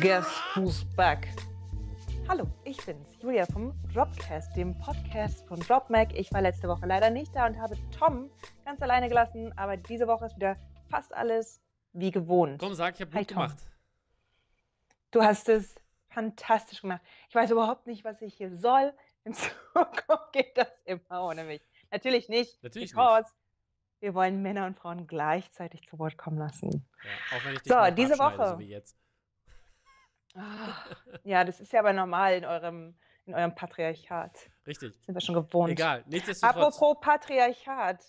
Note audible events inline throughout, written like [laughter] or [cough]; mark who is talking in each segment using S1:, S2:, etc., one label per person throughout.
S1: Guess who's back? Hallo, ich bin's, Julia vom Dropcast, dem Podcast von DropMac. Ich war letzte Woche leider nicht da und habe Tom ganz alleine gelassen, aber diese Woche ist wieder fast alles wie gewohnt. Tom, sag, ich habe gut Tom. gemacht. Du hast es fantastisch gemacht. Ich weiß überhaupt nicht, was ich hier soll. In [laughs] Zukunft geht das immer ohne mich. Natürlich nicht. Natürlich nicht. Wir wollen Männer und Frauen gleichzeitig zu Wort kommen lassen. Ja, auch wenn ich dich so, diese Woche. So wie jetzt. Ah, ja, das ist ja aber normal in eurem, in eurem Patriarchat. Richtig. Das sind wir schon gewohnt. Egal, nichtsdestotrotz. Apropos Patriarchat.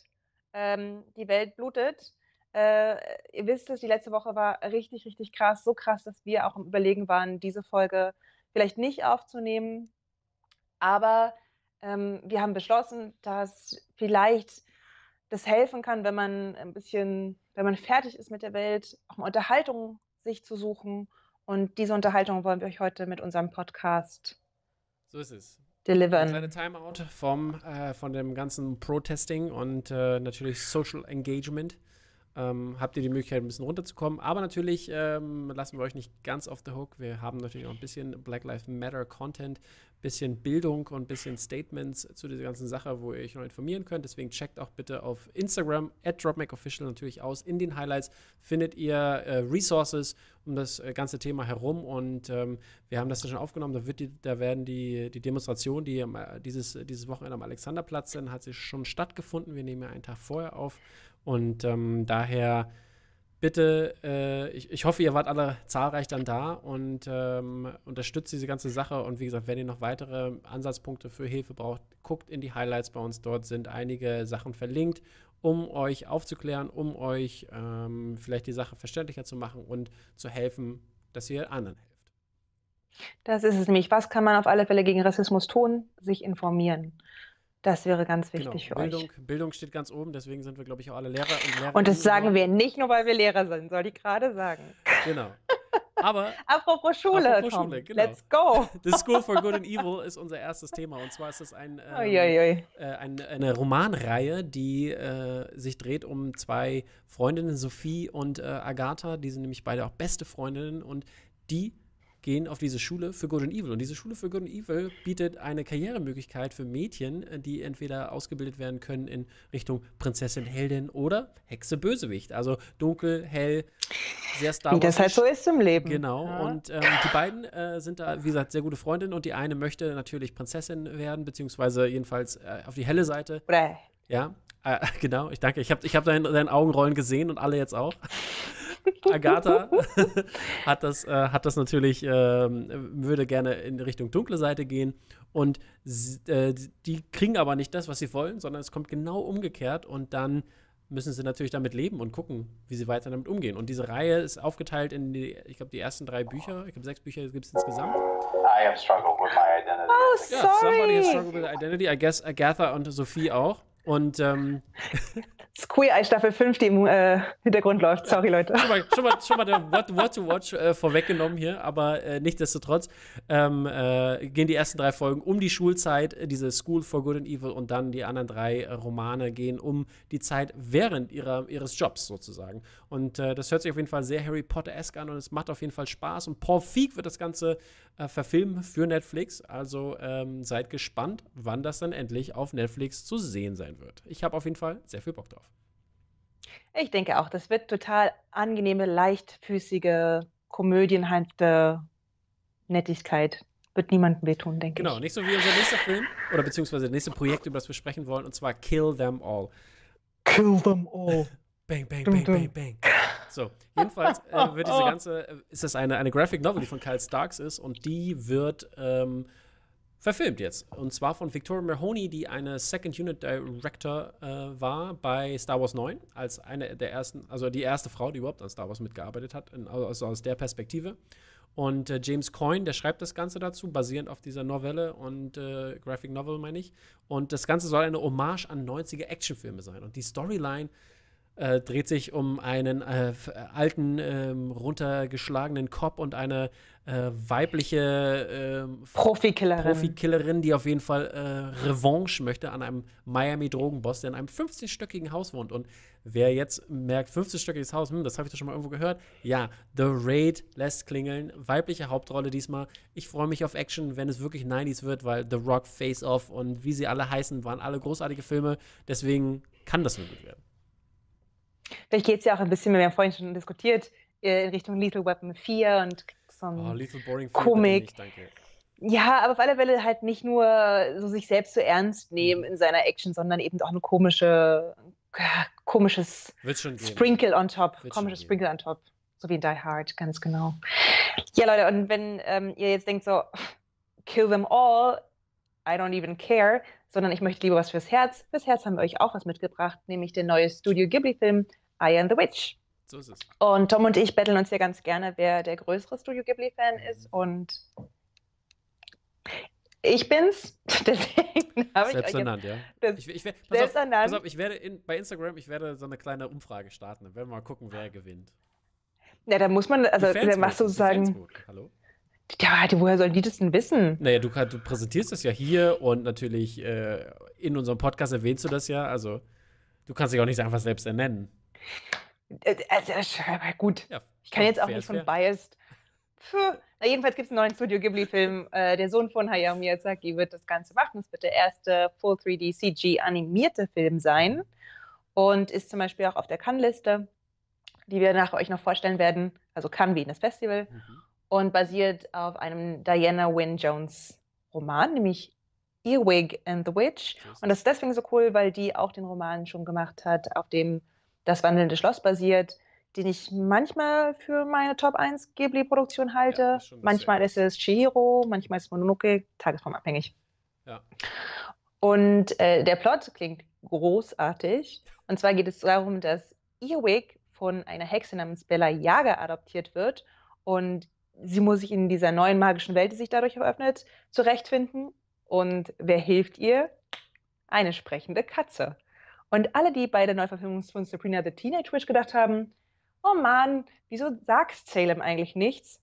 S1: Ähm, die Welt blutet. Äh, ihr wisst es, die letzte Woche war richtig, richtig krass. So krass, dass wir auch im Überlegen waren, diese Folge vielleicht nicht aufzunehmen. Aber ähm, wir haben beschlossen, dass vielleicht das helfen kann, wenn man ein bisschen, wenn man fertig ist mit der Welt, auch mal Unterhaltung sich zu suchen und diese Unterhaltung wollen wir euch heute mit unserem Podcast. So ist es. Deliveren. Ein
S2: kleiner Timeout vom, äh, von dem ganzen Protesting und äh, natürlich Social Engagement ähm, habt ihr die Möglichkeit, ein bisschen runterzukommen. Aber natürlich ähm, lassen wir euch nicht ganz auf the hook. Wir haben natürlich auch ein bisschen Black Lives Matter Content, ein bisschen Bildung und ein bisschen Statements zu dieser ganzen Sache, wo ihr euch noch informieren könnt. Deswegen checkt auch bitte auf Instagram at DropMacOfficial natürlich aus. In den Highlights findet ihr äh, Resources um das äh, ganze Thema herum und ähm, wir haben das ja schon aufgenommen. Da, wird die, da werden die, die Demonstrationen, die äh, dieses, dieses Wochenende am Alexanderplatz sind, hat sich schon stattgefunden. Wir nehmen ja einen Tag vorher auf und ähm, daher bitte, äh, ich, ich hoffe, ihr wart alle zahlreich dann da und ähm, unterstützt diese ganze Sache. Und wie gesagt, wenn ihr noch weitere Ansatzpunkte für Hilfe braucht, guckt in die Highlights bei uns. Dort sind einige Sachen verlinkt, um euch aufzuklären, um euch ähm, vielleicht die Sache verständlicher zu machen und zu helfen, dass ihr anderen helft.
S1: Das ist es nämlich. Was kann man auf alle Fälle gegen Rassismus tun? Sich informieren. Das wäre ganz wichtig genau. für Bildung, euch.
S2: Bildung steht ganz oben, deswegen sind wir, glaube ich, auch alle Lehrer und Lehrerinnen. Und das sagen wir nicht nur, weil wir Lehrer sind, soll ich gerade sagen. Genau. Aber [laughs] apropos Schule, apropos Schule genau. let's go. [laughs] The School for Good and Evil ist unser erstes Thema. Und zwar ist es ein, ähm, äh, ein eine Romanreihe, die äh, sich dreht um zwei Freundinnen, Sophie und äh, Agatha. Die sind nämlich beide auch beste Freundinnen und die gehen auf diese Schule für Good and Evil. Und diese Schule für Good and Evil bietet eine Karrieremöglichkeit für Mädchen, äh, die entweder ausgebildet werden können in Richtung Prinzessin, Heldin oder Hexe, Bösewicht. Also dunkel, hell, sehr Star Wars. Wie das halt so ist im Leben. Genau. Ja. Und ähm, die beiden äh, sind da, wie gesagt, sehr gute Freundinnen. Und die eine möchte natürlich Prinzessin werden, beziehungsweise jedenfalls äh, auf die helle Seite. Oder. Ja, äh, [laughs] genau. Ich danke. Ich habe ich hab dein, dein Augenrollen gesehen und alle jetzt auch. Agatha [laughs] hat, das, äh, hat das natürlich, äh, würde gerne in Richtung dunkle Seite gehen. Und äh, die kriegen aber nicht das, was sie wollen, sondern es kommt genau umgekehrt. Und dann müssen sie natürlich damit leben und gucken, wie sie weiter damit umgehen. Und diese Reihe ist aufgeteilt in die, ich glaube, die ersten drei Bücher. Ich glaube, sechs Bücher gibt es insgesamt. I have struggled with my identity. Oh, sorry. Yeah, somebody has struggled with identity. I guess Agatha und Sophie auch. Und ähm, Squee Eye Staffel
S1: 5, die im äh, Hintergrund läuft. Sorry, Leute. Schon
S2: mal, schon mal, schon mal der [laughs] What, What to Watch äh, vorweggenommen hier, aber äh, nichtsdestotrotz ähm, äh, gehen die ersten drei Folgen um die Schulzeit, diese School for Good and Evil und dann die anderen drei Romane gehen um die Zeit während ihrer, ihres Jobs sozusagen. Und äh, das hört sich auf jeden Fall sehr Harry Potter-esque an und es macht auf jeden Fall Spaß. Und Paul Feig wird das Ganze äh, verfilmen für Netflix. Also ähm, seid gespannt, wann das dann endlich auf Netflix zu sehen sein sein wird. Ich habe auf jeden Fall sehr viel Bock drauf.
S1: Ich denke auch, das wird total angenehme, leichtfüßige, komödienhafte äh, Nettigkeit. Wird niemandem wehtun, denke genau, ich. Genau,
S2: nicht so wie unser nächster Film oder beziehungsweise das nächste Projekt, über das wir sprechen wollen, und zwar Kill Them All. Kill Them All. Bang, bang, bang, bang, bang. So, jedenfalls äh, wird diese [laughs] oh. ganze, äh, ist das eine, eine Graphic Novel, die von Kyle Starks ist und die wird ähm, verfilmt jetzt. Und zwar von Victoria Mahoney, die eine Second Unit Director äh, war bei Star Wars 9, als eine der ersten, also die erste Frau, die überhaupt an Star Wars mitgearbeitet hat, in, also aus der Perspektive. Und äh, James Coyne, der schreibt das Ganze dazu, basierend auf dieser Novelle und äh, Graphic Novel, meine ich. Und das Ganze soll eine Hommage an 90er Actionfilme sein. Und die Storyline äh, dreht sich um einen äh, äh, alten, ähm, runtergeschlagenen Cop und eine äh, weibliche ähm, Profikillerin. Profikillerin, die auf jeden Fall äh, Revanche möchte an einem Miami-Drogenboss, der in einem 50 stöckigen Haus wohnt. Und wer jetzt merkt, 50 stöckiges Haus, hm, das habe ich doch schon mal irgendwo gehört. Ja, The Raid lässt klingeln. Weibliche Hauptrolle diesmal. Ich freue mich auf Action, wenn es wirklich 90s wird, weil The Rock, Face Off und wie sie alle heißen, waren alle großartige Filme. Deswegen kann das nur gut werden.
S1: Vielleicht geht es ja auch ein bisschen, wir haben vorhin schon diskutiert, äh, in Richtung Lethal Weapon 4 und so ein oh, Lethal
S2: Boring 4 Komik. Nicht, danke.
S1: Ja, aber auf alle Fälle halt nicht nur so sich selbst so ernst nehmen mhm. in seiner Action, sondern eben auch ein komische, komisches Sprinkle on top. Wird komisches Sprinkle on top. So wie in Die Hard, ganz genau. Ja, Leute, und wenn ähm, ihr jetzt denkt so, kill them all, I don't even care, sondern ich möchte lieber was fürs Herz. Fürs Herz haben wir euch auch was mitgebracht, nämlich den neuen Studio Ghibli-Film I Am the Witch. So ist es. Und Tom und ich betteln uns ja ganz gerne, wer der größere Studio Ghibli-Fan ist.
S2: Mhm. Und ich bin's. [laughs] Deswegen habe ich euch ernannt, ja. Ich, selbst auf, ich werde in, bei Instagram, ich werde so eine kleine Umfrage starten. Dann werden wir mal gucken, wer ah. gewinnt.
S1: Ja, da muss man, also da machst du sozusagen.
S2: Hallo? Ja,
S1: woher sollen die das denn wissen?
S2: Naja, du, du präsentierst das ja hier und natürlich äh, in unserem Podcast erwähnst du das ja. Also, du kannst dich auch nicht einfach selbst ernennen.
S1: Äh, äh, also, gut. Ja, ich kann jetzt auch nicht von fair. Biased. Puh. Na, jedenfalls gibt es einen neuen Studio Ghibli-Film. Äh, der Sohn von Hayao Miyazaki wird das Ganze machen. Es wird der erste Full 3D CG animierte Film sein und ist zum Beispiel auch auf der Cannes-Liste, die wir nach euch noch vorstellen werden. Also Cannes wie in das Festival. Mhm und basiert auf einem Diana Wynne Jones Roman, nämlich Earwig and the Witch. Und das ist deswegen so cool, weil die auch den Roman schon gemacht hat, auf dem das wandelnde Schloss basiert, den ich manchmal für meine Top 1 Ghibli-Produktion halte. Ja, manchmal ist es Chihiro, manchmal ist es Mononoke, tagesformabhängig. Ja. Und äh, der Plot klingt großartig. Und zwar geht es darum, dass Earwig von einer Hexe namens Bella Jager adoptiert wird und sie muss sich in dieser neuen magischen Welt, die sich dadurch eröffnet, zurechtfinden. Und wer hilft ihr? Eine sprechende Katze. Und alle, die bei der Neuverfilmung von Sabrina the Teenage Witch gedacht haben, oh Mann, wieso sagt Salem eigentlich nichts?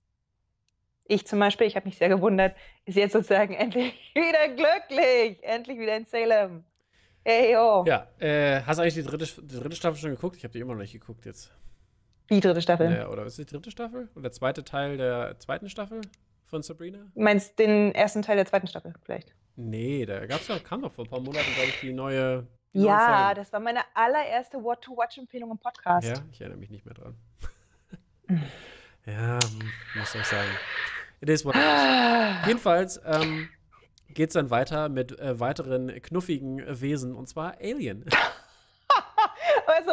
S1: Ich zum Beispiel, ich habe mich sehr gewundert, ist jetzt sozusagen [laughs] endlich wieder glücklich, endlich wieder in Salem.
S2: Hey, oh. Ja, äh, hast du eigentlich die dritte, die dritte Staffel schon geguckt? Ich habe die immer noch nicht geguckt jetzt.
S1: Die dritte Staffel. Der,
S2: oder ist die dritte Staffel? Oder der zweite Teil der zweiten Staffel von Sabrina?
S1: Meinst du den ersten Teil der zweiten Staffel vielleicht?
S2: Nee, da gab's ja, kam doch vor ein paar Monaten, glaube ich, die neue. Die ja,
S1: das war meine allererste What-to-Watch-Empfehlung im Podcast.
S2: Ja, ich erinnere mich nicht mehr dran. [laughs] ja, muss ich sagen. It is what it is. [sighs] Jedenfalls ähm, geht es dann weiter mit äh, weiteren knuffigen Wesen, und zwar Alien.
S1: [laughs] also.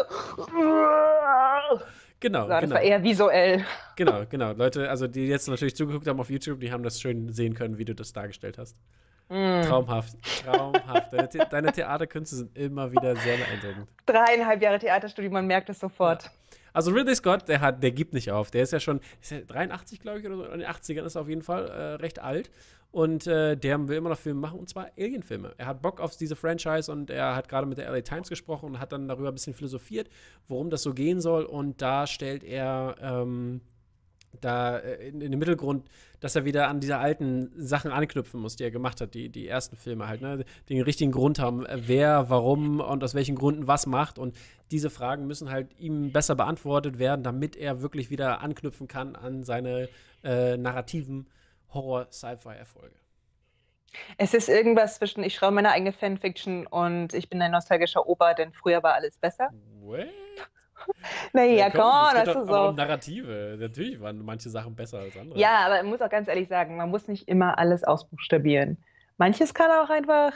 S2: [laughs] Genau. Sondern genau. Das war eher
S1: visuell.
S2: Genau, genau. Leute, also die jetzt natürlich zugeguckt haben auf YouTube, die haben das schön sehen können, wie du das dargestellt hast.
S1: Mm. Traumhaft,
S2: traumhaft. Deine, The Deine, Theaterkünste sind immer wieder sehr beeindruckend.
S1: Dreieinhalb Jahre Theaterstudio, man
S2: merkt es sofort. Ja. Also Ridley Scott, der, hat, der gibt nicht auf. Der ist ja schon ist 83, glaube ich, oder so. In den 80ern ist er auf jeden Fall äh, recht alt. Und äh, der will immer noch Filme machen, und zwar Alien-Filme. Er hat Bock auf diese Franchise und er hat gerade mit der LA Times gesprochen und hat dann darüber ein bisschen philosophiert, worum das so gehen soll. Und da stellt er ähm, da äh, in, in, den Mittelgrund, dass er wieder an diese alten Sachen anknüpfen muss, die er gemacht hat, die, die ersten Filme halt, ne? den richtigen Grund haben, äh, wer, warum und aus welchen Gründen was macht. Und diese Fragen müssen halt ihm besser beantwortet werden, damit er wirklich wieder anknüpfen kann an seine äh, narrativen Horror-Sci-Fi-Erfolge. Es ist irgendwas zwischen, ich schreibe
S1: meine eigene Fanfiction und ich bin ein nostalgischer Opa, denn früher war alles besser. What? [laughs] naja, ja, komm, komm das, das ist so. Um
S2: Narrative. Natürlich waren manche Sachen besser als andere.
S1: Ja, aber ich muss auch ganz ehrlich sagen, man muss nicht immer alles ausbuchstabieren. Manches kann auch einfach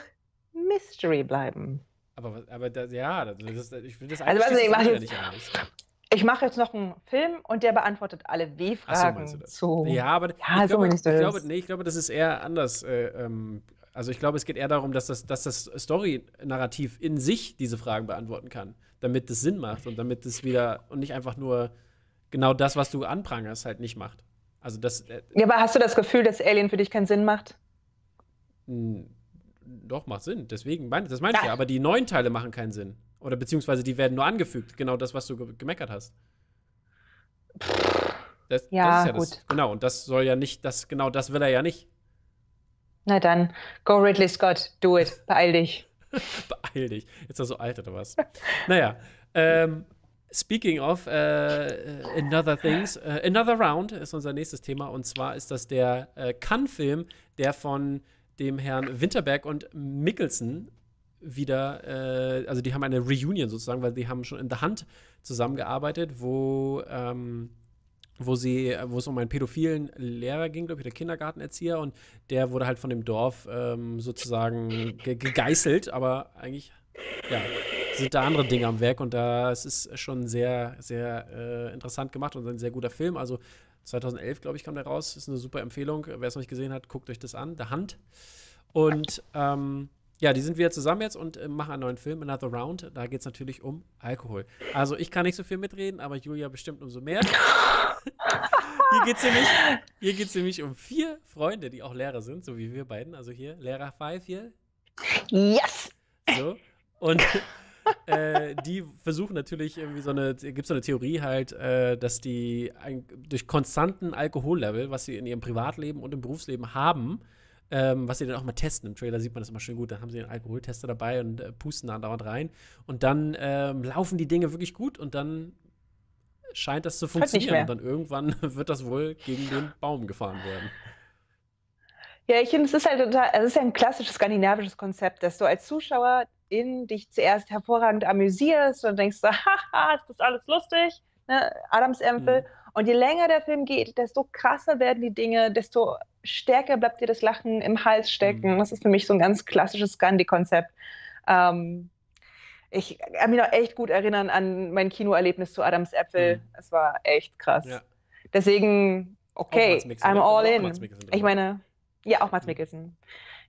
S1: Mystery bleiben.
S2: Aber, aber das, ja, das, ich finde das also, eigentlich also, ich, mach jetzt, nicht anders.
S1: Ich mache jetzt noch einen Film und der beantwortet alle W-Fragen. So, zu. Ja, aber ja, ich, so glaube, ich, glaube,
S2: nee, ich glaube, das ist eher anders. Äh, ähm, also ich glaube, es geht eher darum, dass das, dass das Story-Narrativ in sich diese Fragen beantworten kann damit es Sinn macht und damit es wieder und nicht einfach nur genau das, was du anprangerst, halt nicht macht. Also das. Äh, ja, aber hast du das Gefühl,
S1: dass Alien für dich keinen Sinn macht?
S2: Hm, doch, macht Sinn. Deswegen meine das meine ich ja. aber die neuen Teile machen keinen Sinn. Oder beziehungsweise die werden nur angefügt, genau das, was du ge gemeckert hast. Das, ja, das ja gut. Das, genau, und das soll ja nicht, das, genau das will er ja nicht.
S1: Na dann, go Ridley Scott, do it, beeil dich.
S2: [laughs] Beeil dich. Jetzt hast so alt oder was? Naja. Ähm, speaking of uh, Another Things, uh, Another Round ist unser nächstes Thema. Und zwar ist das der äh, Cannes-Film, der von dem Herrn Winterberg und Mickelson wieder, äh, also die haben eine Reunion sozusagen, weil die haben schon in The Hand zusammengearbeitet, wo ähm, wo sie, wo es um einen pädophilen Lehrer ging, glaube ich, der Kindergartenerzieher, und der wurde halt von dem Dorf ähm, sozusagen ge gegeißelt, aber eigentlich ja, sind da andere Dinge am Werk und da es ist schon sehr, sehr äh, interessant gemacht und ein sehr guter Film. Also 2011, glaube ich, kam der raus. Ist eine super Empfehlung. Wer es noch nicht gesehen hat, guckt euch das an. Der Hand. Und ähm, ja, die sind wieder zusammen jetzt und äh, machen einen neuen Film, Another Round. Da geht es natürlich um Alkohol. Also ich kann nicht so viel mitreden, aber Julia bestimmt umso mehr. [laughs] hier geht es nämlich, nämlich um vier Freunde, die auch Lehrer sind, so wie wir beiden. Also hier, Lehrer 5 hier. Yes! So. Und äh, die versuchen natürlich irgendwie so eine, gibt so eine Theorie halt, äh, dass die ein, durch konstanten Alkohollevel, was sie in ihrem Privatleben und im Berufsleben haben, ähm, was sie dann auch mal testen. Im Trailer sieht man das immer schön gut. Dann haben sie einen Alkoholtester dabei und äh, pusten da dauernd rein. Und dann ähm, laufen die Dinge wirklich gut und dann scheint das zu funktionieren. Und dann irgendwann [laughs] wird das wohl gegen den Baum gefahren werden.
S1: Ja, ich finde, es ist halt total, also es ist ja ein klassisches skandinavisches Konzept, dass du als Zuschauer in dich zuerst hervorragend amüsierst und denkst, [laughs] haha, ist das alles lustig, ne? Adamsämpel. Mhm und je länger der Film geht, desto krasser werden die Dinge, desto stärker bleibt dir das Lachen im Hals stecken. Mhm. Das ist für mich so ein ganz klassisches Gandhi-Konzept. Ähm, ich kann mich noch echt gut erinnern an mein Kinoerlebnis zu Adams Äpfel. Mhm. Es war echt krass. Ja. Deswegen, okay, I'm all in. Ich meine, ja, auch Mats mhm. Mikkelsen.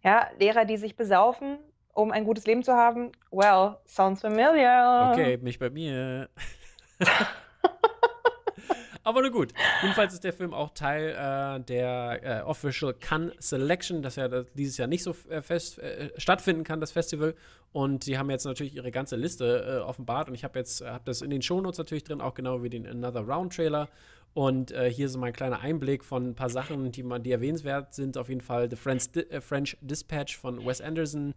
S1: Ja, Lehrer, die sich besaufen, um ein gutes Leben zu haben. Well, sounds familiar. Okay,
S2: nicht bei mir. [laughs] Aber nur gut. Jedenfalls ist der Film auch Teil äh, der äh, Official Cannes Selection, dass ja dieses Jahr nicht so äh, fest äh, stattfinden kann, das Festival. Und die haben jetzt natürlich ihre ganze Liste äh, offenbart. Und ich habe jetzt äh, hab das in den Shownotes natürlich drin, auch genau wie den Another Round Trailer. Und äh, hier mal ein kleiner Einblick von ein paar Sachen, die, man, die erwähnenswert sind. Auf jeden Fall The French, äh, French, Dispatch von Wes Anderson,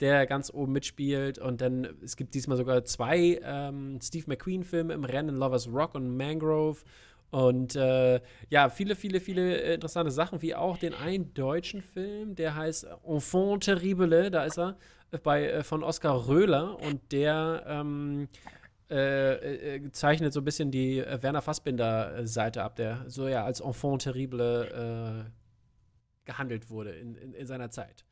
S2: der ganz oben mitspielt. Und dann, es gibt diesmal sogar zwei ähm, Steve McQueen-Filme im Rennen, Lovers Rock und Mangrove. Und äh, ja, viele, viele, viele äh, interessante Sachen, wie auch den einen deutschen Film, der heißt Enfant Terrible, da ist er, äh, bei, äh, von Oskar Röhler und der ähm, äh, äh, zeichnet so ein bisschen die Werner Fassbinder-Seite ab, der so ja als Enfant Terrible gehandelt wurde in, in, in seiner Zeit.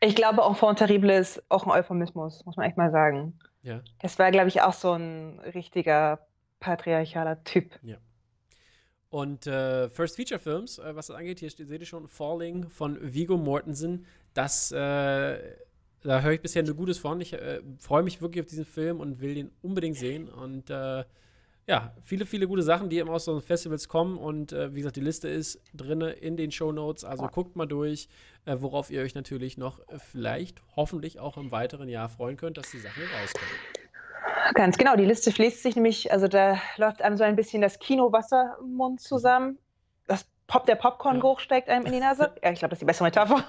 S2: Ich glaube, Enfant
S1: Terrible ist auch ein Euphemismus, muss man echt mal sagen. Ja. Das war, glaube ich, auch so ein richtiger patriarchaler Typ.
S2: Ja. Und äh, First Feature Films, äh, was das angeht, hier seht ihr schon Falling von Vigo Mortensen. Das, äh, da höre ich bisher nur Gutes von. Ich äh, freue mich wirklich auf diesen Film und will den unbedingt sehen. Und äh, ja, viele, viele gute Sachen, die eben aus so Festivals kommen. Und äh, wie gesagt, die Liste ist drin in den Show Notes. Also guckt mal durch, worauf ihr euch natürlich noch vielleicht, hoffentlich auch im weiteren Jahr freuen könnt, dass die Sachen rauskommen.
S1: Ganz genau, die Liste fließt sich nämlich, also da läuft einem so ein bisschen das Kinowasser im Mund mhm. zusammen. Das Pop, der Popcorn-Geruch ja. steigt einem in die Nase. [laughs] Ja, ich glaube, das ist die bessere Metapher.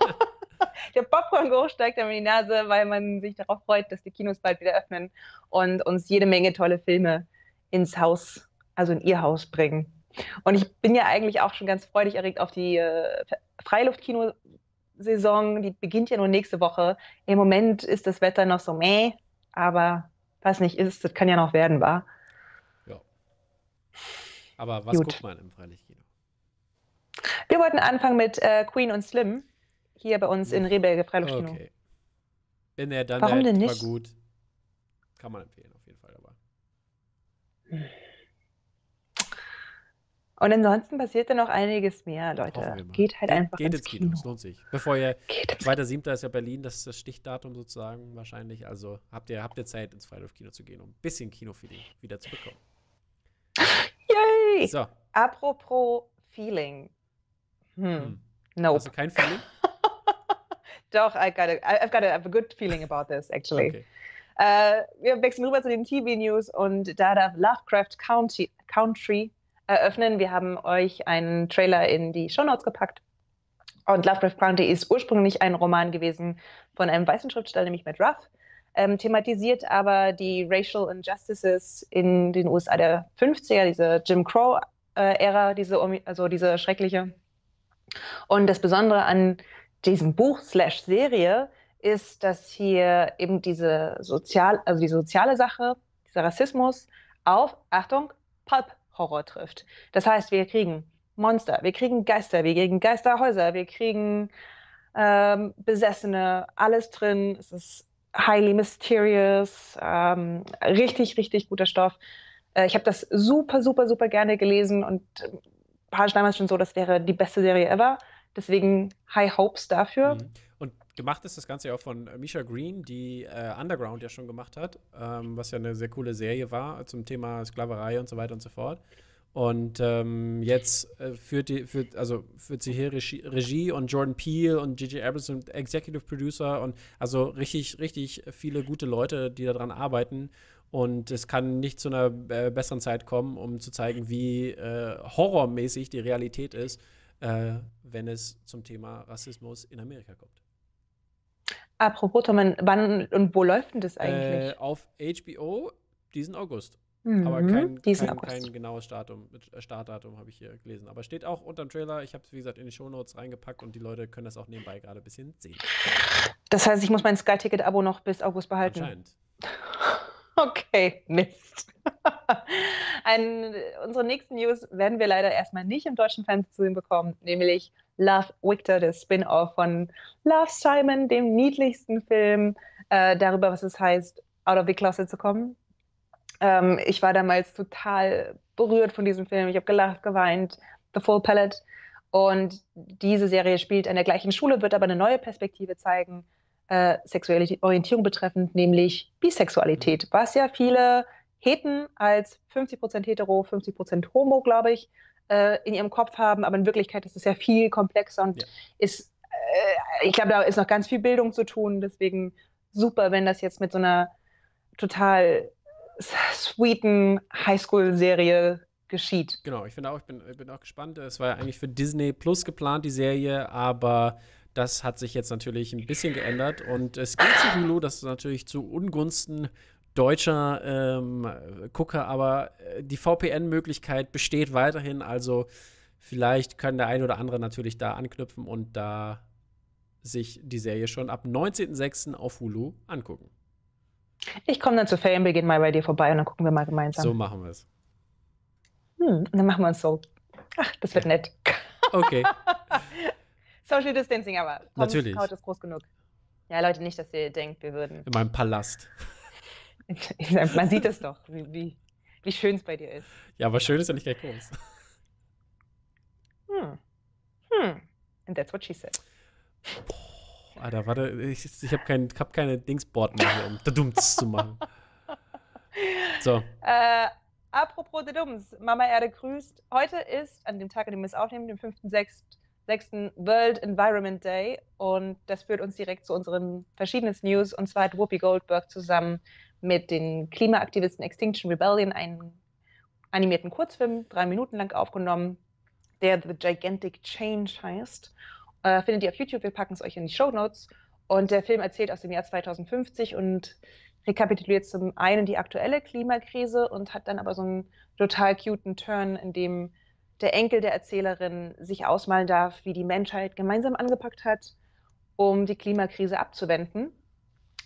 S1: [laughs] der Popcorn-Geruch steigt einem in die Nase, weil man sich darauf freut, dass die Kinos bald wieder öffnen und uns jede Menge tolle Filme ins Haus, also in ihr Haus bringen. Und ich bin ja eigentlich auch schon ganz freudig erregt auf die äh, freiluftkino Die beginnt ja nur nächste Woche. Im Moment ist das Wetter noch so meh, aber was nicht ist, das kann ja noch werden, war.
S2: Ja. Aber was Gut. guckt man im Freilichtkino?
S1: Wir wollten anfangen mit äh, Queen und Slim hier bei uns in Rebelge Freiluftkino. Okay.
S2: Wenn er dann Warum halt denn nicht? war gut, kann man empfehlen auf jeden Fall, aber. Hm.
S1: Und ansonsten passiert dann noch einiges mehr, Leute. Geht halt einfach geht ins Kino. Kino. Es lohnt sich.
S2: Bevor ihr, 2.7. ist ja Berlin, das ist das Stichdatum sozusagen wahrscheinlich. Also habt ihr, habt ihr Zeit, ins Freiluft-Kino zu gehen, um ein bisschen Kinofeeling wieder zu bekommen. Yay! So.
S1: Apropos Feeling.
S2: Hm. hm. Nope. Hast du kein Feeling?
S1: [laughs] Doch, I got a, I've got a, I've a good feeling about this, actually. Okay. Äh, wir wechseln rüber zu den TV-News und da darf Lovecraft County, Country eröffnen. Wir haben euch einen Trailer in die Shownotes gepackt. Und Lovecraft County ist ursprünglich ein Roman gewesen von einem weißen Schriftsteller, nämlich Matt Ruff, ähm, thematisiert aber die Racial Injustices in den USA der 50er, diese Jim Crow-Ära, äh, diese, also diese schreckliche. Und das Besondere an diesem Buch slash Serie ist, dass hier eben diese sozial, also die soziale Sache, dieser Rassismus auf, Achtung, Pulp Horror trifft. Das heißt, wir kriegen Monster, wir kriegen Geister, wir kriegen Geisterhäuser, wir kriegen ähm, Besessene, alles drin. Es ist highly mysterious, ähm, richtig, richtig guter Stoff. Äh, ich habe das super, super, super gerne gelesen und war ähm, damals schon so, das wäre die beste Serie ever. Deswegen High Hopes dafür. Mhm.
S2: Gemacht ist das Ganze ja auch von Misha Green, die äh, Underground ja schon gemacht hat, ähm, was ja eine sehr coole Serie war zum Thema Sklaverei und so weiter und so fort. Und ähm, jetzt äh, führt, die, führt, also führt sie hier Regie, Regie und Jordan Peele und J.J. Abrams sind Executive Producer und also richtig, richtig viele gute Leute, die daran arbeiten. Und es kann nicht zu einer äh, besseren Zeit kommen, um zu zeigen, wie äh, horrormäßig die Realität ist, äh, wenn es zum Thema Rassismus in Amerika kommt.
S1: Apropos, Tom, wann und wo läuft denn das eigentlich? Äh,
S2: auf HBO diesen August. Mhm, aber kein, kein, August. kein, genaues Startdatum, äh, Startdatum habe ich hier gelesen. Aber steht auch unter dem Trailer. Ich habe es, wie gesagt, in die Shownotes reingepackt und die Leute können das auch nebenbei gerade ein bisschen sehen.
S1: Das heißt, ich muss mein Sky-Ticket-Abo noch bis August behalten. Anscheinend. [laughs] Okay, Mist. [laughs] Ein, unsere nächsten News werden wir leider erstmal nicht im deutschen Fernsehen zu sehen bekommen, nämlich Love Victor, das Spin-off von Love Simon, dem niedlichsten Film äh, darüber, was es heißt, out of the closet zu kommen. Ähm, ich war damals total berührt von diesem Film. Ich habe gelacht, geweint, The Full Palette. Und diese Serie spielt an der gleichen Schule, wird aber eine neue Perspektive zeigen, äh, sexuelle Orientierung betreffend, nämlich Bisexualität, was ja viele Heten als 50% hetero, 50% homo, glaube ich, äh, in ihrem Kopf haben, aber in Wirklichkeit ist es ja viel komplexer und ja. ist, äh, ich glaube, da ist noch ganz viel Bildung zu tun. Deswegen super, wenn das jetzt mit so einer total
S2: sweeten Highschool-Serie geschieht. Genau, ich finde auch, ich bin, bin auch gespannt. Es war ja eigentlich für Disney Plus geplant, die Serie, aber das hat sich jetzt natürlich ein bisschen geändert und es geht zu Hulu, das ist natürlich zu Ungunsten deutscher ähm, Gucker, aber äh, die VPN-Möglichkeit besteht weiterhin, also vielleicht kann der ein oder andere natürlich da anknüpfen und da sich die Serie schon ab 19.06. auf Hulu angucken.
S1: Ich komme dann zu Ferienbeginn mal bei dir vorbei und dann gucken wir mal gemeinsam. So machen wir es. Hm, dann machen wir uns so. Ach, das wird nett. [laughs] Okay. Social Distancing aber. Komm, Natürlich. Haut ist groß genug. Ja, Leute, nicht, dass ihr denkt, wir würden. In
S2: meinem Palast.
S1: Man sieht es doch, wie, wie, wie schön es bei dir ist.
S2: Ja, aber schön ist ja nicht gleich groß.
S1: Hm. Hm. And that's what she said.
S2: Boah, Alter, warte, ich, ich habe kein, hab keine Dingsboard mehr, um Dadums zu machen. [laughs] So.
S1: Äh, apropos Dadums, Mama Erde grüßt. Heute ist, an dem Tag, an dem wir es aufnehmen, dem 5.6. World Environment Day und das führt uns direkt zu unseren verschiedenen News und zwar hat Whoopi Goldberg zusammen mit den Klimaaktivisten Extinction Rebellion einen animierten Kurzfilm, drei Minuten lang aufgenommen, der The Gigantic Change heißt. Äh, findet ihr auf YouTube, wir packen es euch in die Show Notes. Und der Film erzählt aus dem Jahr 2050 und rekapituliert zum einen die aktuelle Klimakrise und hat dann aber so einen total cuten Turn, in dem der Enkel der Erzählerin sich ausmalen darf, wie die Menschheit gemeinsam angepackt hat, um die Klimakrise abzuwenden.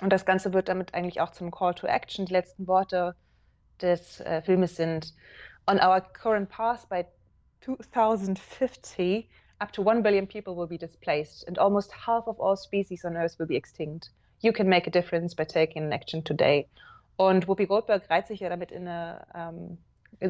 S1: Und das Ganze wird damit eigentlich auch zum Call to Action. Die letzten Worte des äh, Filmes sind On our current path by 2050, up to 1 billion people will be displaced and almost half of all species on Earth will be extinct. You can make a difference by taking action today. Und Whoopi Goldberg reiht sich ja damit in eine ähm,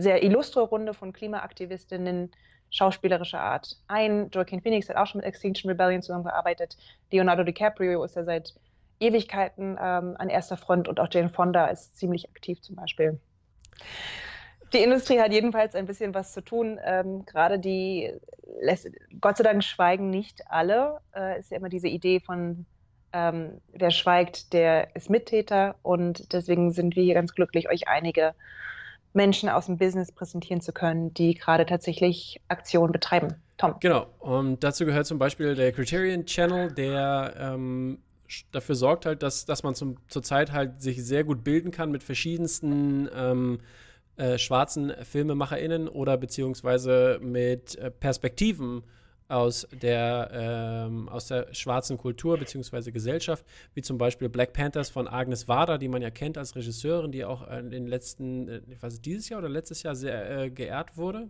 S1: sehr illustre Runde von Klimaaktivistinnen schauspielerischer Art ein. Joaquin Phoenix hat auch schon mit Extinction Rebellion zusammengearbeitet. Leonardo DiCaprio ist ja seit Ewigkeiten ähm, an erster Front und auch Jane Fonda ist ziemlich aktiv zum Beispiel. Die Industrie hat jedenfalls ein bisschen was zu tun. Ähm, gerade die, lässt, Gott sei Dank schweigen nicht alle, äh, ist ja immer diese Idee von, ähm, wer schweigt, der ist Mittäter. Und deswegen sind wir hier ganz glücklich, euch einige Menschen aus dem Business präsentieren zu können, die gerade tatsächlich Aktionen betreiben.
S2: Tom. Genau, und dazu gehört zum Beispiel der Criterion Channel, der ähm, dafür sorgt halt, dass, dass man zum, zurzeit halt sich sehr gut bilden kann mit verschiedensten ähm, äh, schwarzen FilmemacherInnen oder beziehungsweise mit äh, Perspektiven aus der, ähm, aus der schwarzen Kultur beziehungsweise Gesellschaft, wie zum Beispiel Black Panthers von Agnes Wader, die man ja kennt als Regisseurin, die auch in den letzten, ich äh, weiß nicht, dieses Jahr oder letztes Jahr sehr äh, geehrt wurde.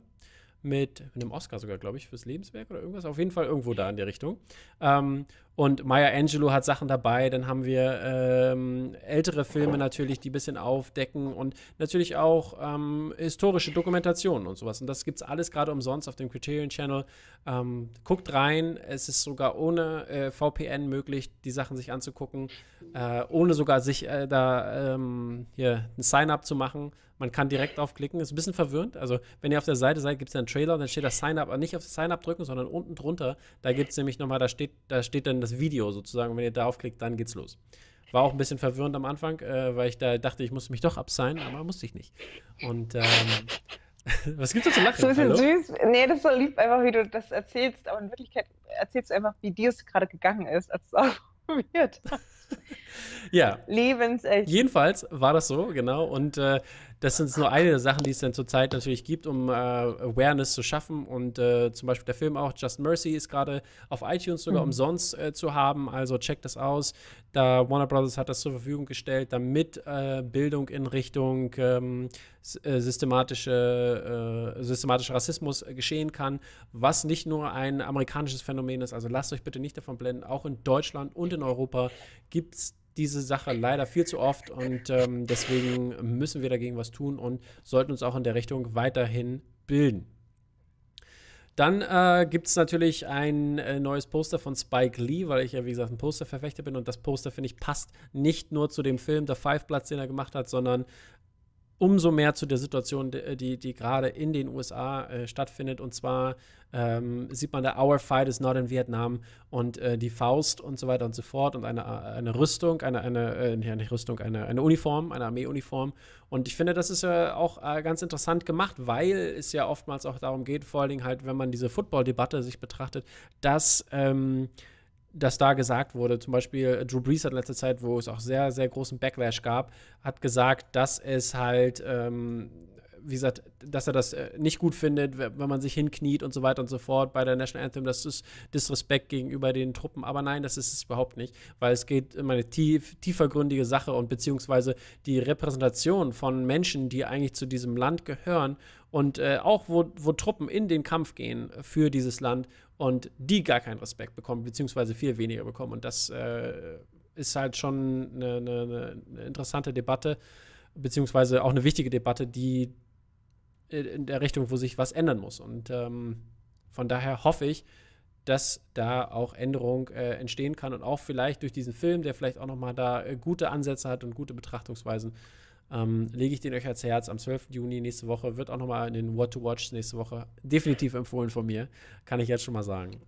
S2: Mit, mit einem Oscar sogar, glaube ich, fürs Lebenswerk oder irgendwas. Auf jeden Fall irgendwo da in der Richtung. Ähm, und Maya Angelou hat Sachen dabei. Dann haben wir ähm, ältere Filme natürlich, die ein bisschen aufdecken und natürlich auch ähm, historische Dokumentationen und sowas. Und das gibt es alles gerade umsonst auf dem Criterion Channel. Ähm, guckt rein. Es ist sogar ohne äh, VPN möglich, die Sachen sich anzugucken, äh, ohne sogar sich äh, da ähm, hier ein Sign-up zu machen. Man kann direkt draufklicken. Ist ein bisschen verwirrend. Also, wenn ihr auf der Seite seid, gibt es einen Trailer, dann steht das Sign-up. Aber nicht auf das Sign-up drücken, sondern unten drunter. Da gibt es nämlich nochmal, da steht, da steht dann das Video sozusagen. Und wenn ihr darauf klickt, dann geht's los. War auch ein bisschen verwirrend am Anfang, äh, weil ich da dachte, ich musste mich doch abseilen, aber musste ich nicht. Und ähm, [laughs] was gibt's da zu lachen? So ein bisschen Hallo? süß.
S1: Nee, das ist so lieb, einfach wie du das erzählst. Aber in Wirklichkeit erzählst du einfach, wie dir es gerade gegangen ist, als du es probiert hast.
S2: Ja. Lebensecht. Jedenfalls war das so, genau. Und äh, das sind nur eine der Sachen, die es dann zurzeit natürlich gibt, um äh, Awareness zu schaffen. Und äh, zum Beispiel der Film auch Just Mercy ist gerade auf iTunes sogar mhm. umsonst äh, zu haben. Also checkt das aus. Da Warner Brothers hat das zur Verfügung gestellt, damit äh, Bildung in Richtung ähm, äh, systematische, systematischer Rassismus geschehen kann, was nicht nur ein amerikanisches Phänomen ist. Also lasst euch bitte nicht davon blenden. Auch in Deutschland und in Europa gibt es diese Sache leider viel zu oft und ähm, deswegen müssen wir dagegen was tun und sollten uns auch in der Richtung weiterhin bilden. Dann äh, gibt es natürlich ein äh, neues Poster von Spike Lee, weil ich ja, wie gesagt, ein Posterverfechter bin und das Poster, finde ich, passt nicht nur zu dem Film The Five Platz, den er gemacht hat, sondern umso mehr zu der Situation, äh, die, die gerade in den USA äh, stattfindet. Und zwar ähm, sieht man da, Our Fight is not in Vietnam und äh, die Faust und so weiter und so fort und eine, äh, eine Rüstung, eine, eine, äh, eine Rüstung, eine, eine Uniform, eine Armeeuniform. Und ich finde, das ist ja auch äh, ganz interessant gemacht, weil es ja oftmals auch darum geht, vor allen Dingen halt, wenn man diese Football-Debatte sich betrachtet, dass ähm, dass da gesagt wurde, zum Beispiel äh, Drew Brees hat in letzter Zeit, wo es auch sehr, sehr großen Backlash gab, hat gesagt, dass es halt, ähm, wie gesagt, dass er das äh, nicht gut findet, wenn man sich hinkniet und so weiter und so fort bei der National Anthem. Das ist Disrespekt gegenüber den Truppen. Aber nein, das ist es überhaupt nicht, weil es geht um eine tief, tiefergründige Sache und beziehungsweise die Repräsentation von Menschen, die eigentlich zu diesem Land gehören und äh, auch wo, wo Truppen in den Kampf gehen für dieses Land und die gar keinen Respekt bekommen, beziehungsweise viel weniger bekommen. Und das äh, ist halt schon eine, eine, eine, interessante Debatte, beziehungsweise auch eine wichtige Debatte, die in der Richtung, wo sich was ändern muss. Und ähm, von daher hoffe ich, dass da auch Änderung äh, entstehen kann und auch vielleicht durch diesen Film, der vielleicht auch nochmal da äh, gute Ansätze hat und gute Betrachtungsweisen, ähm, lege ich den euch ans Herz. Am 12. Juni nächste Woche wird auch nochmal in den What to Watch nächste Woche definitiv empfohlen von mir. Kann ich jetzt schon mal sagen.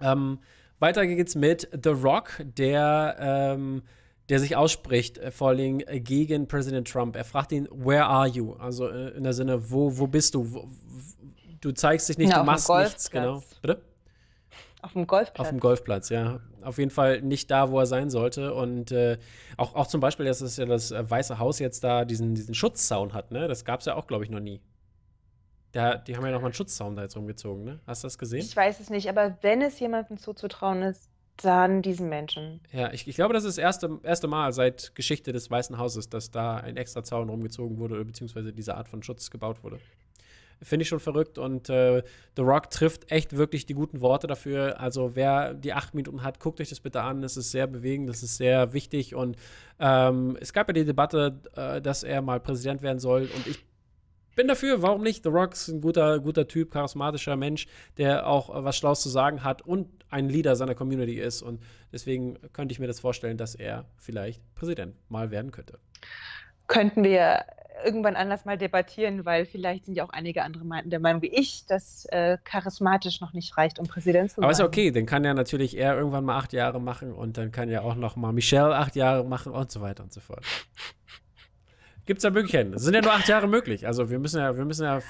S2: Ähm, weiter geht's mit The Rock, der, ähm, der sich ausspricht, äh, vor allem äh, gegen Präsident Trump. Er fragt ihn, where are you? Also äh, in der Sinne, wo, wo bist du? Wo, du zeigst dich nicht, ja, du machst nichts, genau. Bitte? Auf dem Golfplatz. Auf dem Golfplatz, ja. Auf jeden Fall nicht da, wo er sein sollte. Und äh, auch, auch zum Beispiel, dass es ja das äh, Weiße Haus jetzt da diesen, diesen Schutzzaun hat, ne? Das gab es ja auch, glaube ich, noch nie. Da, die haben ja nochmal einen Schutzzaun da jetzt rumgezogen, ne? Hast du das gesehen? Ich
S1: weiß es nicht, aber wenn es jemandem zuzutrauen ist, dann diesen Menschen.
S2: Ja, ich, ich glaube, das ist das erste, erste Mal seit Geschichte des Weißen Hauses, dass da ein extra Zaun rumgezogen wurde, beziehungsweise diese Art von Schutz gebaut wurde. Finde ich schon verrückt. Und äh, The Rock trifft echt wirklich die guten Worte dafür. Also wer die acht Minuten hat, guckt euch das bitte an. Es ist sehr bewegend, es ist sehr wichtig. Und ähm, es gab ja die Debatte, äh, dass er mal Präsident werden soll. Und ich bin dafür, warum nicht? The Rock ist ein guter, guter Typ, charismatischer Mensch, der auch äh, was Schlaues zu sagen hat und ein Leader seiner Community ist. Und deswegen könnte ich mir das vorstellen, dass er vielleicht Präsident mal werden könnte.
S1: Könnten wir irgendwann anders mal debattieren, weil vielleicht sind ja auch einige andere der Meinung wie ich, dass äh, charismatisch noch nicht reicht, um Präsident zu sein. Aber ist okay,
S2: dann kann ja natürlich er irgendwann mal acht Jahre machen und dann kann ja auch noch mal Michelle acht Jahre machen und so weiter und so fort. Gibt es da Möglichkeiten? Es sind ja nur acht Jahre möglich. Also wir müssen ja, wir müssen ja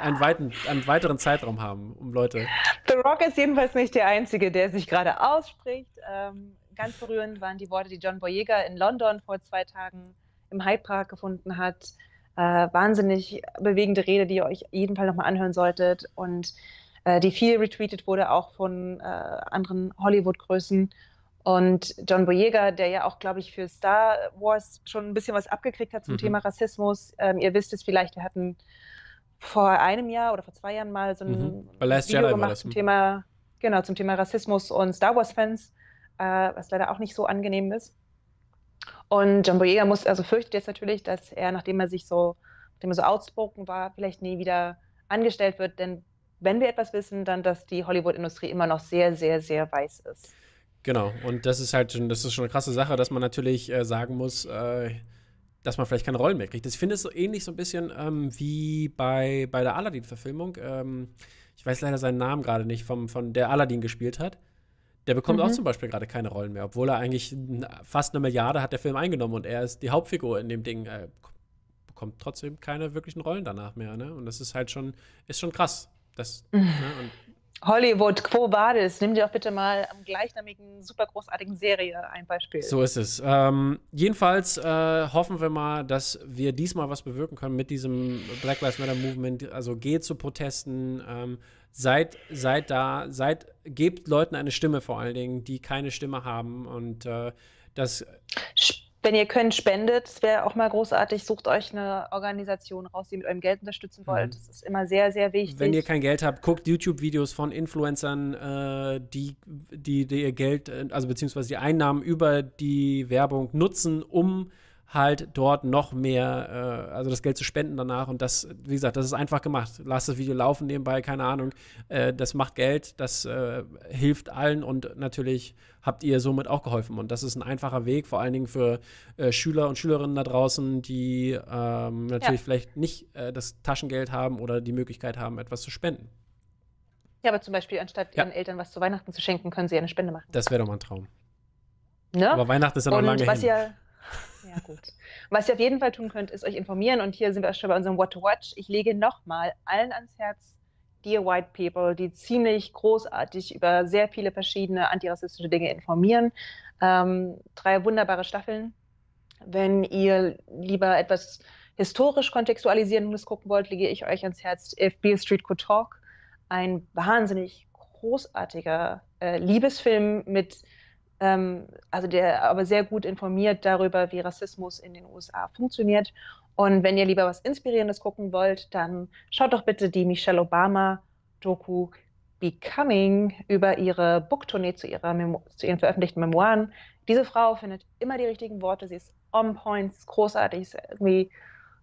S2: einen, weiten, einen weiteren Zeitraum haben, um Leute. The Rock ist jedenfalls nicht der Einzige, der sich gerade
S1: ausspricht. Ähm, ganz berührend waren die Worte, die John Boyega in London vor zwei Tagen im Hyde Park gefunden hat. Äh, wahnsinnig bewegende Rede, die ihr euch jeden Fall nochmal anhören solltet und äh, die viel retweetet wurde, auch von äh, anderen Hollywood-Größen. Und John Boyega, der ja auch, glaube ich, für Star Wars schon ein bisschen was abgekriegt hat zum mhm. Thema Rassismus. Ähm, ihr wisst es vielleicht, wir hatten vor einem Jahr oder vor zwei Jahren mal so ein mhm. Video Jedi gemacht zum mhm. Thema, genau, zum Thema Rassismus und Star Wars-Fans, äh, was leider auch nicht so angenehm ist. Und John Boyega muss, also fürchtet jetzt natürlich, dass er, nachdem er sich so, nachdem er so outspoken war, vielleicht nie wieder angestellt wird. Denn wenn wir etwas wissen, dann, dass die Hollywood-Industrie immer noch sehr, sehr, sehr weiß ist.
S2: Genau, und das ist halt schon, das ist schon eine krasse Sache, dass man natürlich äh, sagen muss, äh, dass man vielleicht keine Rollen mehr kriegt. Ich finde es so ähnlich so ein bisschen ähm, wie bei, bei der Aladdin-Verfilmung. Ähm, ich weiß leider seinen Namen gerade nicht, vom, von der Aladdin gespielt hat. Der bekommt mhm. auch zum Beispiel gerade keine Rollen mehr, obwohl er eigentlich fast eine Milliarde hat der Film eingenommen und er ist die Hauptfigur in dem Ding. Äh, er bekommt trotzdem keine wirklichen Rollen danach mehr. Ne? Und das ist halt schon, ist schon krass. Das, mhm. ne? und Hollywood, Quo Vadis, nimm dir doch bitte mal
S1: am gleichnamigen, super großartigen Serie ein Beispiel. So
S2: ist es. Ähm, jedenfalls äh, hoffen wir mal, dass wir diesmal was bewirken können mit diesem Black Lives Matter Movement. Also geht zu Protesten, ähm, seid, seid da, seid, gebt Leuten eine Stimme vor allen Dingen, die keine Stimme haben und äh, das. Sp
S1: wenn ihr könnt, spendet. Es wäre auch mal großartig. Sucht euch eine Organisation raus, die mit eurem Geld unterstützen wollt. Mhm. Das ist immer sehr, sehr wichtig. Wenn ihr
S2: kein Geld habt, guckt YouTube-Videos von Influencern, äh, die, die, die, ihr Geld, äh, also beziehungsweise die Einnahmen über die Werbung nutzen, um halt dort noch mehr, äh, also das Geld zu spenden danach. Und das, wie gesagt, das ist einfach gemacht. Lass das Video laufen nebenbei, keine Ahnung. Äh, das macht Geld, das äh, hilft allen und natürlich habt ihr somit auch geholfen. Und das ist ein einfacher Weg, vor allen Dingen für äh, Schüler und Schülerinnen da draußen, die ähm, natürlich ja. vielleicht nicht äh, das Taschengeld haben oder die Möglichkeit haben, etwas zu spenden.
S1: Ja, aber zum Beispiel, anstatt ja. ihren Eltern was zu Weihnachten zu schenken, können sie eine Spende machen.
S2: Das wäre doch mal ein Traum. Ne? Aber Weihnachten ist ja noch und lange was hin.
S1: Ihr, ja, gut. Was ihr auf jeden Fall tun könnt, ist euch informieren. Und hier sind wir auch schon bei unserem What to Watch. Ich lege nochmal allen ans Herz, Dear White People, die ziemlich großartig über sehr viele verschiedene antirassistische Dinge informieren. Ähm, drei wunderbare Staffeln. Wenn ihr lieber etwas historisch kontextualisierendes gucken wollt, lege ich euch ans Herz If Beale Street Could Talk. Ein wahnsinnig großartiger äh, Liebesfilm mit ähm, also der aber sehr gut informiert darüber, wie Rassismus in den USA funktioniert. Und wenn ihr lieber was Inspirierendes gucken wollt, dann schaut doch bitte die Michelle Obama-Doku Becoming über ihre Booktournee zu, zu ihren veröffentlichten Memoiren. Diese Frau findet immer die richtigen Worte, sie ist on point, großartig, ist irgendwie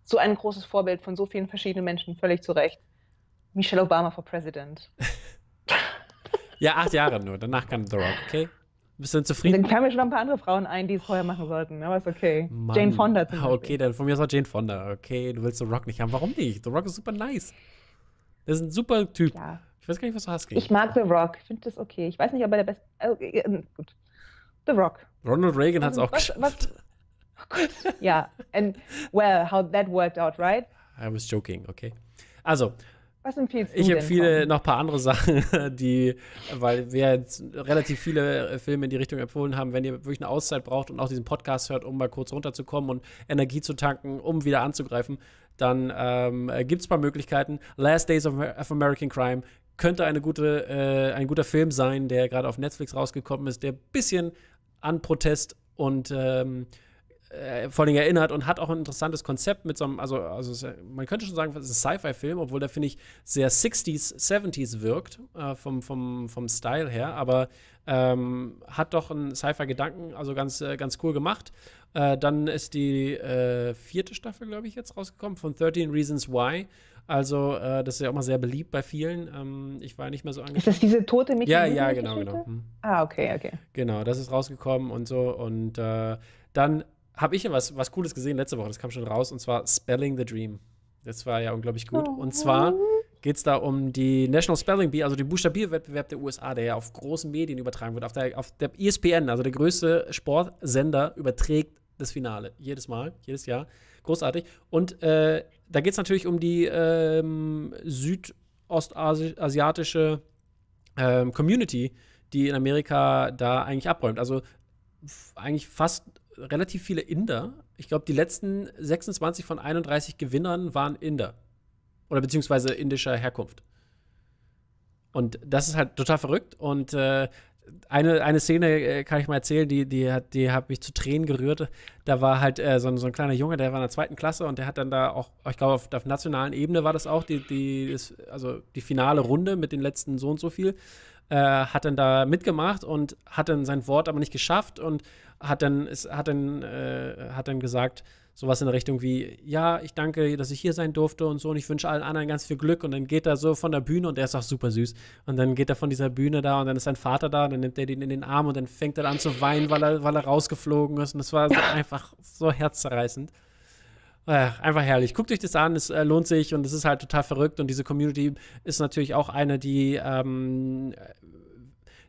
S1: so ein großes Vorbild von so vielen verschiedenen Menschen, völlig zu Recht. Michelle Obama for President. [laughs]
S2: ja, acht Jahre nur, danach kam The Rock, okay? Bist du zufrieden? Dann kamen
S1: mir schon ein paar andere Frauen ein, die es vorher machen sollten, ne? aber ist okay. Mann. Jane Fonda zum ah, Beispiel.
S2: Okay, dann von mir aus auch Jane Fonda. Okay, du willst The Rock nicht haben. Warum nicht? The Rock ist super nice. Das ist ein super Typ. Klar. Ich weiß gar nicht, was du hast gegen. Ich mag The
S1: Rock. Ich finde das okay. Ich weiß nicht, ob er der beste. Okay, oh, äh, äh, gut. The Rock.
S2: Ronald Reagan hat es also, auch was, geschafft.
S1: Was? Oh Gott. ja, and well, how that worked out, right?
S2: I was joking, okay. Also,
S1: was empfiehlst du? Ich empfehle
S2: noch ein paar andere Sachen, [laughs] die, weil wir jetzt relativ viele äh, Filme in die Richtung empfohlen haben. Wenn ihr wirklich eine Auszeit braucht und auch diesen Podcast hört, um mal kurz runterzukommen und Energie zu tanken, um wieder anzugreifen, dann ähm, äh, gibt es ein paar Möglichkeiten. Last Days of, of American Crime könnte eine gute, äh, ein guter Film sein, der gerade auf Netflix rausgekommen ist, der ein bisschen an Protest und ähm, äh, vor allem erinnert und hat auch ein interessantes Konzept mit so einem, also, also man könnte schon sagen, es ist ein Sci-Fi-Film, obwohl der, finde ich, sehr 60s, 70s wirkt, äh, vom, vom, vom Style her, aber ähm, hat doch einen Sci-Fi-Gedanken, also ganz, äh, ganz cool gemacht. Äh, dann ist die äh, vierte Staffel, glaube ich, jetzt rausgekommen von 13 Reasons Why. Also, äh, das ist ja auch mal sehr beliebt bei vielen. Ähm, ich war nicht mehr so angekommen. Ist das diese tote Mickey? Ja, ja, genau, genau. Hm. Ah, okay, okay. Genau, das ist rausgekommen und so. Und dann habe ich was, was Cooles gesehen letzte Woche, das kam schon raus, und zwar Spelling the Dream. Das war ja unglaublich gut. Oh. Und zwar geht es da um die National Spelling Bee, also den Buchstabierwettbewerb der USA, der ja auf großen Medien übertragen wird. Auf der, auf der ESPN, also der größte Sportsender, überträgt das Finale. Jedes Mal, jedes Jahr. Großartig. Und äh, da geht es natürlich um die ähm, südostasiatische ähm, Community, die in Amerika da eigentlich abräumt. Also eigentlich fast relativ viele Inder. Ich glaube, die letzten 26 von 31 Gewinnern waren Inder. Oder beziehungsweise indischer Herkunft. Und das ist halt total verrückt. Und äh, eine, eine Szene äh, kann ich mal erzählen, die, die, hat, die hat mich zu Tränen gerührt. Da war halt äh, so, ein, so ein kleiner Junge, der war in der zweiten Klasse und der hat dann da auch, ich glaube, auf der nationalen Ebene war das auch, die, die, ist, also die finale Runde mit den letzten so und so viel äh, hat dann da mitgemacht und hat dann sein Wort aber nicht geschafft und hat dann, ist, hat dann, äh, hat dann gesagt, sowas in der Richtung wie, ja, ich danke, dass ich hier sein durfte und so und ich wünsche allen anderen ganz viel Glück und dann geht er so von der Bühne und er ist auch super süß und dann geht er von dieser Bühne da und dann ist sein Vater da und dann nimmt er den in den Arm und dann fängt er an zu weinen, weil er, weil er rausgeflogen ist und das war so einfach so herzzerreißend. Ach, einfach herrlich. Guckt euch das an, es äh, lohnt sich und es ist halt total verrückt. Und diese Community ist natürlich auch eine, die, ähm, äh,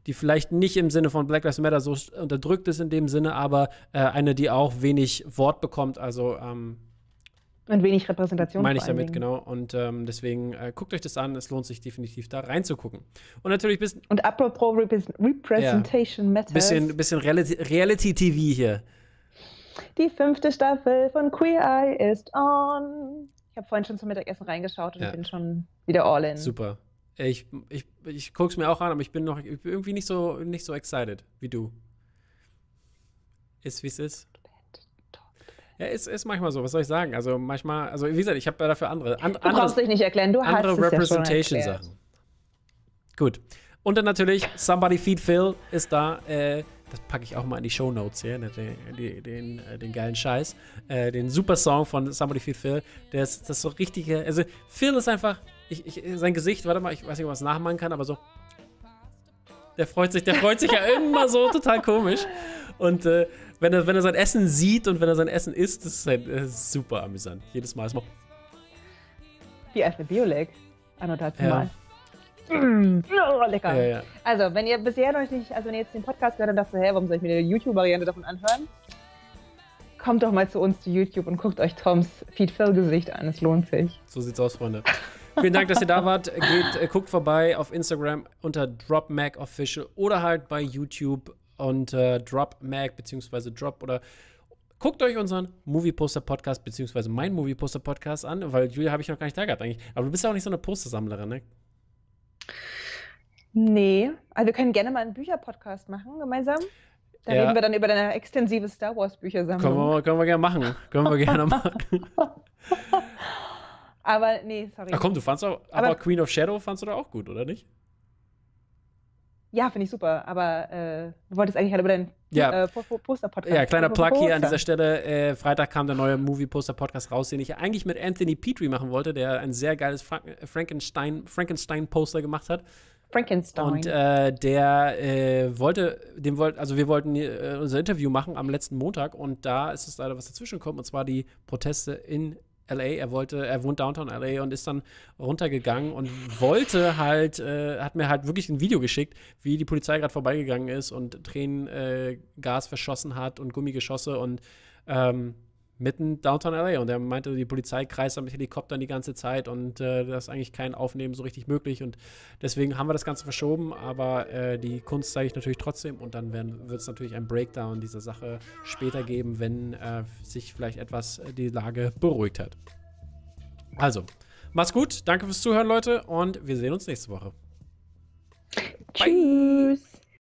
S2: die vielleicht nicht im Sinne von Black Lives Matter so unterdrückt ist in dem Sinne, aber äh, eine, die auch wenig Wort bekommt. Also ähm,
S1: und wenig Repräsentation. Meine ich damit, genau.
S2: Und ähm, deswegen äh, guckt euch das an, es lohnt sich definitiv da reinzugucken. Und natürlich bis. Und apropos Repres Representation
S1: ja, Matters. Bisschen,
S2: bisschen Reality, Reality TV hier.
S1: Die fünfte Staffel von Queer Eye ist on. Ich habe vorhin schon zum Mittagessen reingeschaut und ja. bin schon wieder all in.
S2: Super. Ich, ich, ich gucke es mir auch an, aber ich bin noch ich bin irgendwie nicht so, nicht so excited wie du. Ist wie es ist. Ja, ist, ist manchmal so, was soll ich sagen? Also manchmal, also wie gesagt, ich habe ja dafür andere. An, du brauchst dich
S1: nicht erklären, du andere hast es Representation-Sachen.
S2: Ja Gut. Und dann natürlich Somebody Feed Phil ist da. Äh, das packe ich auch mal in die Show Notes hier, ne, den, den, äh, den geilen Scheiß, äh, den super Song von Somebody Feed Phil, der ist das so richtige, äh, also Phil ist einfach, ich, ich, sein Gesicht, warte mal, ich weiß nicht, ob man es nachmachen kann, aber so, der freut sich, der freut sich ja immer so total komisch und äh, wenn, er, wenn er sein Essen sieht und wenn er sein Essen isst, das ist, halt, das äh, ist super amüsant, jedes Mal ist mal
S1: wie Alfred Biolek, annotation ja. mal. Mm, [laughs] oh, lecker. Ja, ja. Also, wenn ihr bisher noch nicht, also wenn ihr jetzt den Podcast hört und dachte, hä, warum soll ich mir eine YouTube-Variante davon anhören? Kommt doch mal zu uns zu YouTube und guckt euch Toms Feed -Fill Gesicht an. Es lohnt sich.
S2: So sieht's aus, Freunde. Vielen Dank, dass ihr da [laughs] wart. Geht, äh, guckt vorbei auf Instagram unter DropMacOfficial oder halt bei YouTube unter äh, DropMac bzw. Drop oder guckt euch unseren Movie Poster Podcast beziehungsweise meinen Movie Poster Podcast an, weil Julia habe ich noch gar nicht da gehabt eigentlich. Aber du bist ja auch nicht so eine Postersammlerin, ne?
S1: Nee, also wir können gerne mal einen Bücherpodcast machen gemeinsam.
S2: Da ja. reden wir dann über
S1: deine extensive Star Wars Büchersammlung. Können
S2: wir, können wir gerne machen. Können wir gerne [laughs] machen.
S1: aber nee, sorry. Ach komm, du fandst
S2: auch, aber, aber Queen of Shadow fandst du da auch gut, oder nicht?
S1: Ja, finde ich super, aber äh, du wolltest eigentlich halt über deinen ja. äh, Poster-Podcast. Ja, kleiner Plug hier an dieser
S2: Stelle. Äh, Freitag kam der neue Movie-Poster-Podcast raus, den ich eigentlich mit Anthony Petrie machen wollte, der ein sehr geiles Fra äh, Frankenstein-Poster Frankenstein gemacht hat. Frankenstein. Und äh, der äh, wollte, dem wollt, also wir wollten äh, unser Interview machen am letzten Montag und da ist es leider was dazwischen gekommen und zwar die Proteste in LA, er wollte, er wohnt downtown LA und ist dann runtergegangen und wollte halt, äh, hat mir halt wirklich ein Video geschickt, wie die Polizei gerade vorbeigegangen ist und Tränengas äh, verschossen hat und Gummigeschosse und ähm, mitten in Downtown LA. Und er meinte, die Polizei kreist mit Helikoptern die ganze Zeit und äh, da ist eigentlich kein Aufnehmen so richtig möglich. Und deswegen haben wir das Ganze verschoben, aber äh, die Kunst zeige ich natürlich trotzdem. Und dann wird es natürlich ein Breakdown dieser Sache später geben, wenn äh, sich vielleicht etwas äh, die Lage beruhigt hat. Also, mach's gut, danke fürs Zuhören, Leute, und wir sehen uns nächste Woche. Tschüss. Bye.